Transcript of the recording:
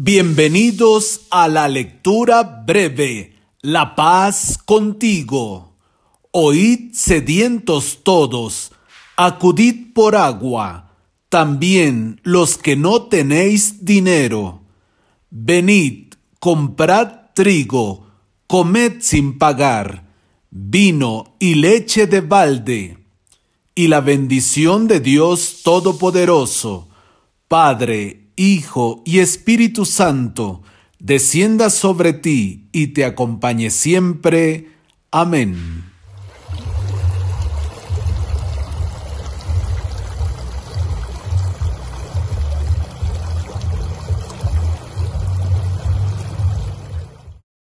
Bienvenidos a la lectura breve, La paz contigo. Oíd sedientos todos, acudid por agua, también los que no tenéis dinero. Venid, comprad trigo, comed sin pagar, vino y leche de balde. Y la bendición de Dios Todopoderoso, Padre, Hijo y Espíritu Santo, descienda sobre ti y te acompañe siempre. Amén.